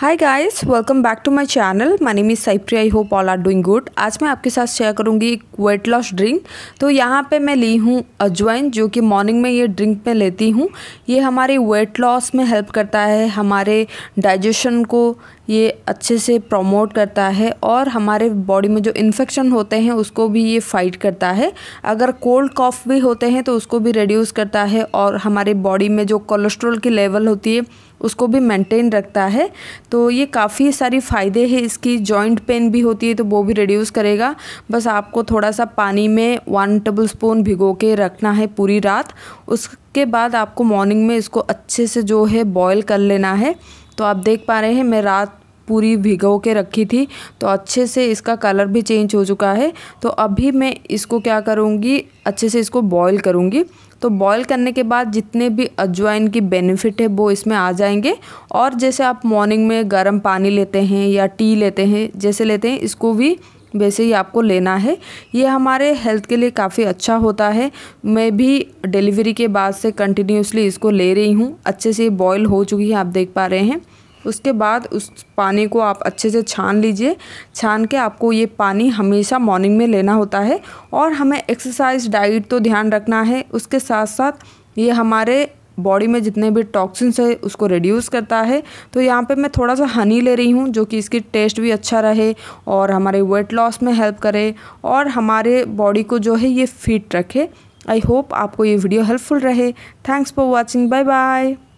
hi guys welcome back to my channel my name is साइप्री I hope all are doing good आज मैं आपके साथ share करूंगी एक वेट लॉस ड्रिंक तो यहाँ पे मैं ली हूँ अजवाइन जो कि मॉर्निंग में ये ड्रिंक में लेती हूँ ये हमारे वेट लॉस में हेल्प करता है हमारे डाइजेशन को ये अच्छे से प्रमोट करता है और हमारे बॉडी में जो इन्फेक्शन होते हैं उसको भी ये फाइट करता है अगर कोल्ड कॉफ भी होते हैं तो उसको भी रिड्यूस करता है और हमारे बॉडी में जो कोलेस्ट्रोल की लेवल होती है उसको भी मेंटेन रखता है तो ये काफ़ी सारी फ़ायदे हैं इसकी जॉइंट पेन भी होती है तो वो भी रिड्यूस करेगा बस आपको थोड़ा सा पानी में वन टेबल स्पून भिगो के रखना है पूरी रात उसके बाद आपको मॉर्निंग में इसको अच्छे से जो है बॉयल कर लेना है तो आप देख पा रहे हैं मैं रात पूरी भिगो के रखी थी तो अच्छे से इसका कलर भी चेंज हो चुका है तो अभी मैं इसको क्या करूँगी अच्छे से इसको बॉईल करूँगी तो बॉईल करने के बाद जितने भी अजवाइन की बेनिफिट है वो इसमें आ जाएंगे और जैसे आप मॉर्निंग में गर्म पानी लेते हैं या टी लेते हैं जैसे लेते हैं इसको भी वैसे ही आपको लेना है ये हमारे हेल्थ के लिए काफ़ी अच्छा होता है मैं भी डिलीवरी के बाद से कंटिन्यूसली इसको ले रही हूँ अच्छे से बॉयल हो चुकी है आप देख पा रहे हैं उसके बाद उस पानी को आप अच्छे से छान लीजिए छान के आपको ये पानी हमेशा मॉर्निंग में लेना होता है और हमें एक्सरसाइज डाइट तो ध्यान रखना है उसके साथ साथ ये हमारे बॉडी में जितने भी टॉक्सिन्स है उसको रिड्यूस करता है तो यहाँ पे मैं थोड़ा सा हनी ले रही हूँ जो कि इसकी टेस्ट भी अच्छा रहे और हमारे वेट लॉस में हेल्प करे और हमारे बॉडी को जो है ये फिट रखे आई होप आपको ये वीडियो हेल्पफुल रहे thanks for watching bye bye